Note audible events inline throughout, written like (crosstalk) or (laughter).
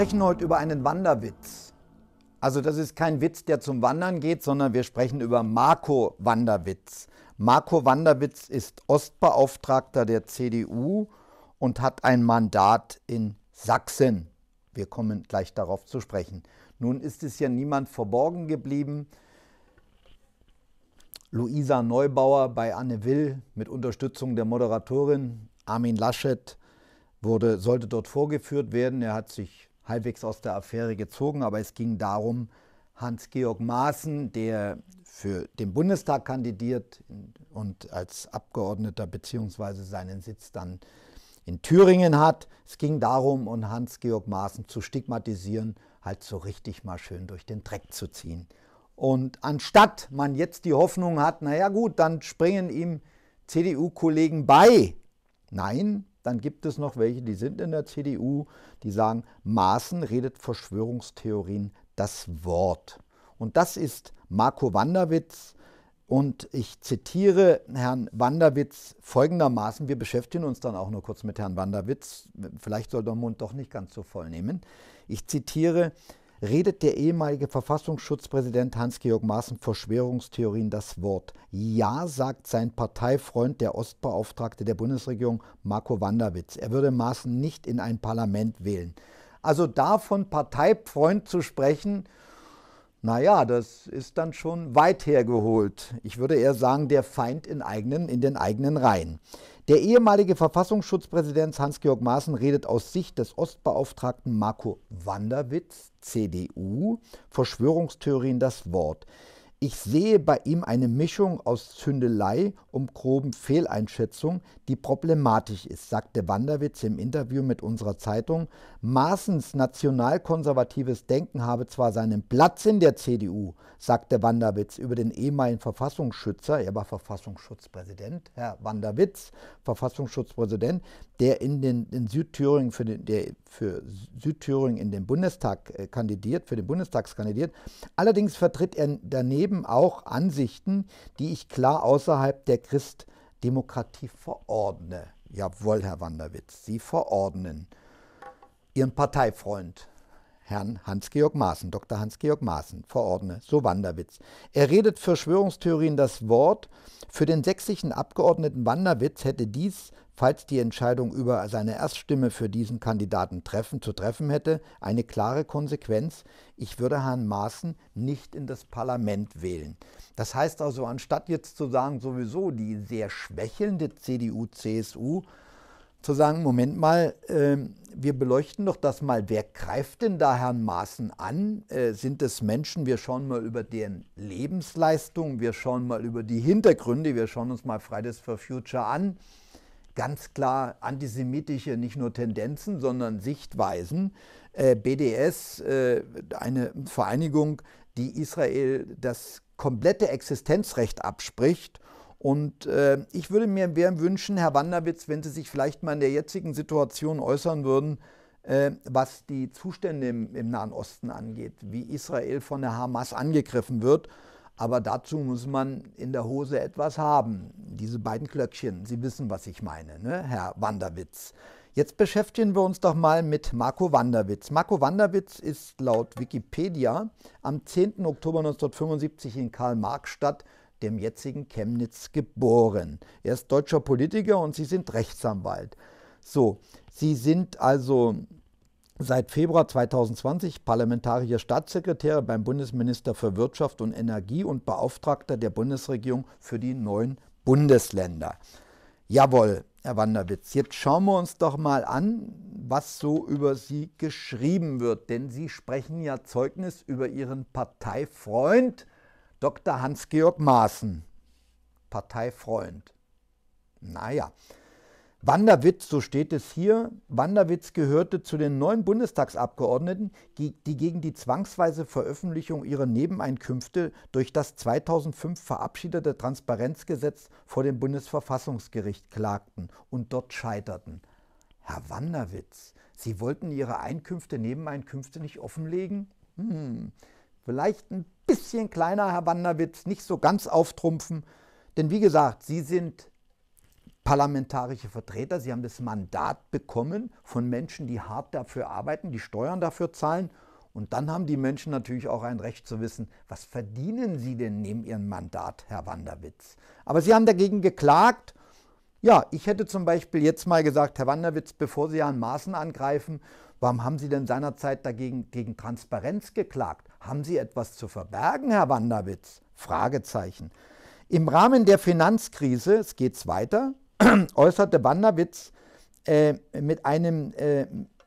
sprechen heute über einen Wanderwitz. Also das ist kein Witz, der zum Wandern geht, sondern wir sprechen über Marco Wanderwitz. Marco Wanderwitz ist Ostbeauftragter der CDU und hat ein Mandat in Sachsen. Wir kommen gleich darauf zu sprechen. Nun ist es ja niemand verborgen geblieben. Luisa Neubauer bei Anne Will mit Unterstützung der Moderatorin Armin Laschet wurde, sollte dort vorgeführt werden. Er hat sich halbwegs aus der Affäre gezogen, aber es ging darum, Hans-Georg Maaßen, der für den Bundestag kandidiert und als Abgeordneter bzw. seinen Sitz dann in Thüringen hat. Es ging darum, um Hans-Georg Maaßen zu stigmatisieren, halt so richtig mal schön durch den Dreck zu ziehen. Und anstatt man jetzt die Hoffnung hat, naja gut, dann springen ihm CDU-Kollegen bei. Nein, dann gibt es noch welche, die sind in der CDU, die sagen, Maaßen redet Verschwörungstheorien das Wort. Und das ist Marco Wanderwitz. Und ich zitiere Herrn Wanderwitz folgendermaßen, wir beschäftigen uns dann auch nur kurz mit Herrn Wanderwitz, vielleicht soll der Mund doch nicht ganz so voll nehmen. Ich zitiere, redet der ehemalige Verfassungsschutzpräsident Hans-Georg Maaßen Verschwörungstheorien das Wort. Ja, sagt sein Parteifreund, der Ostbeauftragte der Bundesregierung, Marco Wanderwitz. Er würde Maaßen nicht in ein Parlament wählen. Also davon Parteifreund zu sprechen, naja, das ist dann schon weit hergeholt. Ich würde eher sagen, der Feind in, eigenen, in den eigenen Reihen. Der ehemalige Verfassungsschutzpräsident Hans-Georg Maaßen redet aus Sicht des Ostbeauftragten Marco Wanderwitz, CDU, Verschwörungstheorien das Wort. Ich sehe bei ihm eine Mischung aus Zündelei und groben Fehleinschätzungen, die problematisch ist, sagte Wanderwitz im Interview mit unserer Zeitung. Maaßens nationalkonservatives Denken habe zwar seinen Platz in der CDU, sagte Wanderwitz über den ehemaligen Verfassungsschützer, er war Verfassungsschutzpräsident, Herr Wanderwitz, Verfassungsschutzpräsident, der in, den, in Südthüringen für, den, der für Südthüringen in den Bundestag äh, kandidiert, für den Bundestag Allerdings vertritt er daneben eben auch Ansichten, die ich klar außerhalb der Christdemokratie verordne. Jawohl, Herr Wanderwitz, Sie verordnen Ihren Parteifreund, Herrn Hans-Georg Maaßen, Dr. Hans-Georg Maaßen, verordne, so Wanderwitz. Er redet Verschwörungstheorien das Wort. Für den sächsischen Abgeordneten Wanderwitz hätte dies falls die Entscheidung über seine Erststimme für diesen Kandidaten treffen, zu treffen hätte, eine klare Konsequenz. Ich würde Herrn Maaßen nicht in das Parlament wählen. Das heißt also, anstatt jetzt zu sagen, sowieso die sehr schwächelnde CDU, CSU, zu sagen, Moment mal, äh, wir beleuchten doch das mal, wer greift denn da Herrn Maaßen an? Äh, sind es Menschen, wir schauen mal über deren Lebensleistung, wir schauen mal über die Hintergründe, wir schauen uns mal Fridays for Future an, ganz klar antisemitische, nicht nur Tendenzen, sondern Sichtweisen. Äh, BDS, äh, eine Vereinigung, die Israel das komplette Existenzrecht abspricht. Und äh, ich würde mir wünschen, Herr Wanderwitz, wenn Sie sich vielleicht mal in der jetzigen Situation äußern würden, was die Zustände im, im Nahen Osten angeht, wie Israel von der Hamas angegriffen wird. Aber dazu muss man in der Hose etwas haben diese beiden Glöckchen. Sie wissen, was ich meine, ne? Herr Wanderwitz. Jetzt beschäftigen wir uns doch mal mit Marco Wanderwitz. Marco Wanderwitz ist laut Wikipedia am 10. Oktober 1975 in Karl-Marx-Stadt, dem jetzigen Chemnitz, geboren. Er ist deutscher Politiker und Sie sind Rechtsanwalt. So, Sie sind also seit Februar 2020 parlamentarischer Staatssekretär beim Bundesminister für Wirtschaft und Energie und Beauftragter der Bundesregierung für die neuen Bundesländer. Jawohl, Herr Wanderwitz, jetzt schauen wir uns doch mal an, was so über Sie geschrieben wird. Denn Sie sprechen ja Zeugnis über Ihren Parteifreund Dr. Hans-Georg Maaßen. Parteifreund. Naja, Wanderwitz, so steht es hier, Wanderwitz gehörte zu den neuen Bundestagsabgeordneten, die gegen die zwangsweise Veröffentlichung ihrer Nebeneinkünfte durch das 2005 verabschiedete Transparenzgesetz vor dem Bundesverfassungsgericht klagten und dort scheiterten. Herr Wanderwitz, Sie wollten Ihre Einkünfte, Nebeneinkünfte nicht offenlegen? Hm, vielleicht ein bisschen kleiner, Herr Wanderwitz, nicht so ganz auftrumpfen. Denn wie gesagt, Sie sind parlamentarische Vertreter, sie haben das Mandat bekommen von Menschen, die hart dafür arbeiten, die Steuern dafür zahlen. Und dann haben die Menschen natürlich auch ein Recht zu wissen, was verdienen sie denn neben ihrem Mandat, Herr Wanderwitz. Aber sie haben dagegen geklagt. Ja, ich hätte zum Beispiel jetzt mal gesagt, Herr Wanderwitz, bevor Sie an Maaßen angreifen, warum haben Sie denn seinerzeit dagegen gegen Transparenz geklagt? Haben Sie etwas zu verbergen, Herr Wanderwitz? Fragezeichen. Im Rahmen der Finanzkrise, es geht's weiter, (clears throat) äußerte Wanderwitz äh, mit einem, äh,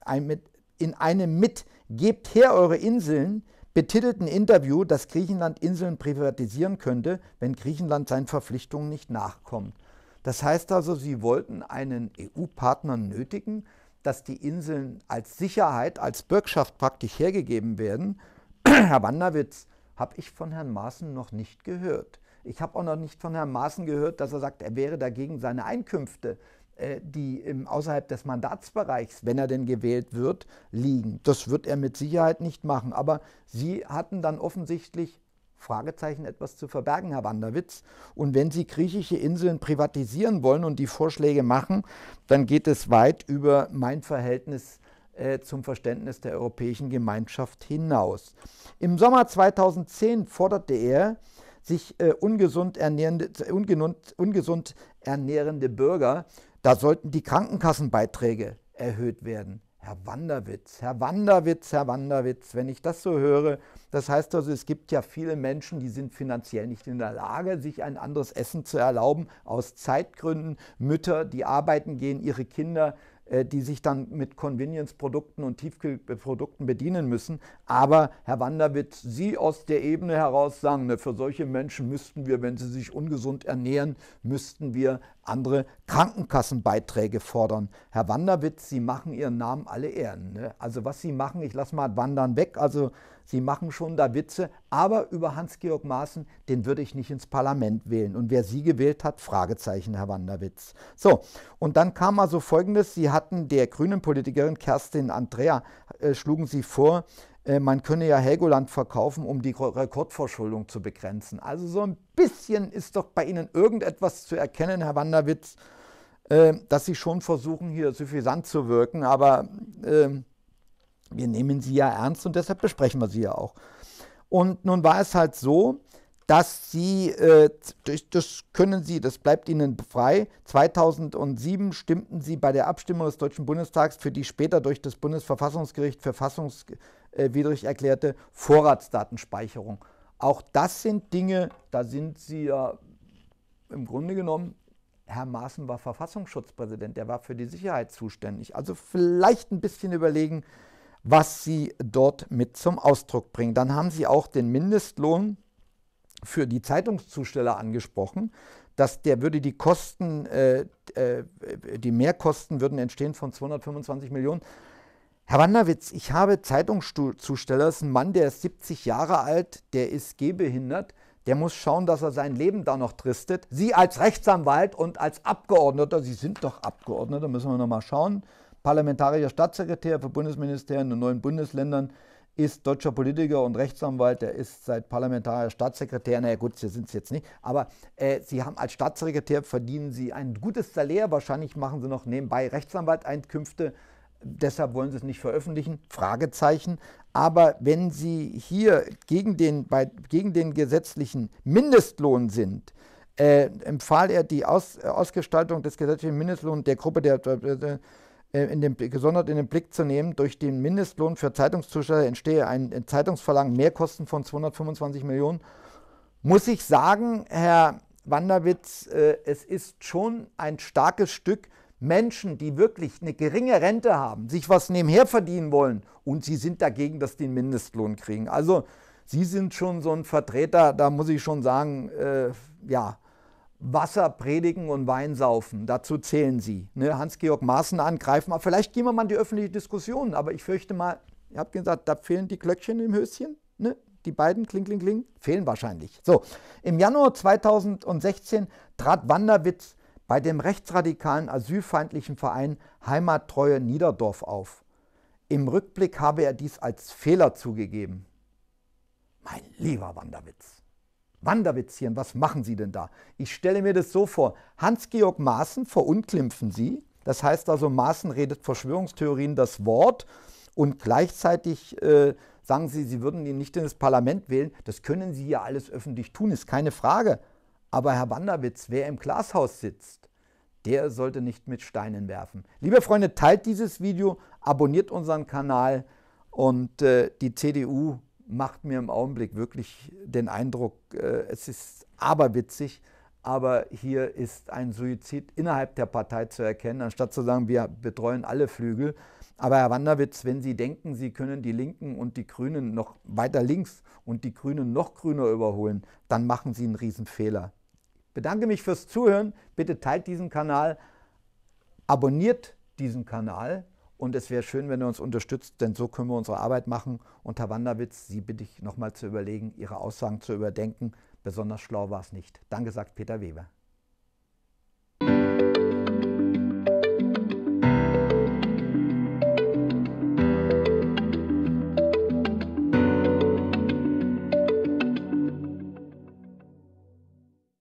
ein, mit, in einem mit Gebt her eure Inseln betitelten Interview, dass Griechenland Inseln privatisieren könnte, wenn Griechenland seinen Verpflichtungen nicht nachkommt. Das heißt also, sie wollten einen EU-Partner nötigen, dass die Inseln als Sicherheit, als Bürgschaft praktisch hergegeben werden. (clears throat) Herr Wanderwitz, habe ich von Herrn Maaßen noch nicht gehört. Ich habe auch noch nicht von Herrn Maaßen gehört, dass er sagt, er wäre dagegen, seine Einkünfte, äh, die außerhalb des Mandatsbereichs, wenn er denn gewählt wird, liegen. Das wird er mit Sicherheit nicht machen. Aber Sie hatten dann offensichtlich Fragezeichen etwas zu verbergen, Herr Wanderwitz. Und wenn Sie griechische Inseln privatisieren wollen und die Vorschläge machen, dann geht es weit über mein Verhältnis äh, zum Verständnis der europäischen Gemeinschaft hinaus. Im Sommer 2010 forderte er sich äh, ungesund, ernährende, ungenund, ungesund ernährende Bürger, da sollten die Krankenkassenbeiträge erhöht werden. Herr Wanderwitz, Herr Wanderwitz, Herr Wanderwitz, wenn ich das so höre, das heißt also, es gibt ja viele Menschen, die sind finanziell nicht in der Lage, sich ein anderes Essen zu erlauben, aus Zeitgründen. Mütter, die arbeiten gehen, ihre Kinder äh, die sich dann mit Convenience-Produkten und Tiefkühlprodukten bedienen müssen. Aber Herr Wanderwitz, Sie aus der Ebene heraus sagen, ne, für solche Menschen müssten wir, wenn sie sich ungesund ernähren, müssten wir andere Krankenkassenbeiträge fordern. Herr Wanderwitz, Sie machen Ihren Namen alle Ehren. Ne? Also was Sie machen, ich lasse mal Wandern weg, also Sie machen schon da Witze, aber über Hans-Georg Maaßen, den würde ich nicht ins Parlament wählen. Und wer Sie gewählt hat, Fragezeichen, Herr Wanderwitz. So, und dann kam also Folgendes, Sie hatten der grünen Politikerin Kerstin Andrea, äh, schlugen Sie vor, äh, man könne ja Helgoland verkaufen, um die Rekordverschuldung zu begrenzen. Also so ein bisschen ist doch bei Ihnen irgendetwas zu erkennen, Herr Wanderwitz, äh, dass Sie schon versuchen, hier suffisant zu wirken, aber ähm, wir nehmen Sie ja ernst und deshalb besprechen wir Sie ja auch. Und nun war es halt so, dass sie, äh, das können sie, das bleibt ihnen frei. 2007 stimmten sie bei der Abstimmung des Deutschen Bundestags für die später durch das Bundesverfassungsgericht verfassungswidrig äh, erklärte Vorratsdatenspeicherung. Auch das sind Dinge, da sind sie ja im Grunde genommen, Herr Maaßen war Verfassungsschutzpräsident, der war für die Sicherheit zuständig. Also vielleicht ein bisschen überlegen, was sie dort mit zum Ausdruck bringen. Dann haben sie auch den Mindestlohn für die Zeitungszusteller angesprochen, dass der würde die Kosten, äh, äh, die Mehrkosten würden entstehen von 225 Millionen. Herr Wanderwitz, ich habe Zeitungszusteller, das ist ein Mann, der ist 70 Jahre alt, der ist gehbehindert, der muss schauen, dass er sein Leben da noch tristet. Sie als Rechtsanwalt und als Abgeordneter, Sie sind doch Abgeordneter, müssen wir nochmal schauen, parlamentarischer Staatssekretär für Bundesministerien in neuen Bundesländern, ist deutscher Politiker und Rechtsanwalt, der ist seit parlamentarier Staatssekretär, naja gut, Sie sind es jetzt nicht, aber äh, Sie haben als Staatssekretär verdienen Sie ein gutes Salär, wahrscheinlich machen Sie noch nebenbei Rechtsanwalteinkünfte, deshalb wollen Sie es nicht veröffentlichen, Fragezeichen. Aber wenn Sie hier gegen den, bei, gegen den gesetzlichen Mindestlohn sind, äh, empfahl er die Aus, äh, Ausgestaltung des gesetzlichen Mindestlohns der Gruppe der, der, der äh, in den, gesondert in den Blick zu nehmen. Durch den Mindestlohn für Zeitungszusteller entstehe ein, ein äh, Zeitungsverlangen Mehrkosten von 225 Millionen. Muss ich sagen, Herr Wanderwitz, äh, es ist schon ein starkes Stück, Menschen, die wirklich eine geringe Rente haben, sich was nebenher verdienen wollen und sie sind dagegen, dass die einen Mindestlohn kriegen. Also Sie sind schon so ein Vertreter, da muss ich schon sagen, äh, ja, Wasser predigen und Wein saufen. Dazu zählen sie. Ne? Hans-Georg Maaßen angreifen. Aber vielleicht gehen wir mal in die öffentliche Diskussion. Aber ich fürchte mal, ihr habt gesagt, da fehlen die Glöckchen im Höschen. Ne? Die beiden, kling, kling, kling, fehlen wahrscheinlich. So, im Januar 2016 trat Wanderwitz bei dem rechtsradikalen asylfeindlichen Verein Heimattreue Niederdorf auf. Im Rückblick habe er dies als Fehler zugegeben. Mein lieber Wanderwitz. Wanderwitz hier, was machen Sie denn da? Ich stelle mir das so vor, Hans-Georg Maaßen verunglimpfen Sie, das heißt also, Maaßen redet Verschwörungstheorien das Wort und gleichzeitig äh, sagen Sie, Sie würden ihn nicht ins Parlament wählen, das können Sie ja alles öffentlich tun, ist keine Frage. Aber Herr Wanderwitz, wer im Glashaus sitzt, der sollte nicht mit Steinen werfen. Liebe Freunde, teilt dieses Video, abonniert unseren Kanal und äh, die CDU macht mir im Augenblick wirklich den Eindruck, äh, es ist aberwitzig, aber hier ist ein Suizid innerhalb der Partei zu erkennen, anstatt zu sagen, wir betreuen alle Flügel. Aber Herr Wanderwitz, wenn Sie denken, Sie können die Linken und die Grünen noch weiter links und die Grünen noch grüner überholen, dann machen Sie einen Riesenfehler. Ich bedanke mich fürs Zuhören. Bitte teilt diesen Kanal, abonniert diesen Kanal, und es wäre schön, wenn ihr uns unterstützt, denn so können wir unsere Arbeit machen. Und Herr Wanderwitz, Sie bitte ich nochmal zu überlegen, Ihre Aussagen zu überdenken. Besonders schlau war es nicht. Danke, sagt Peter Weber.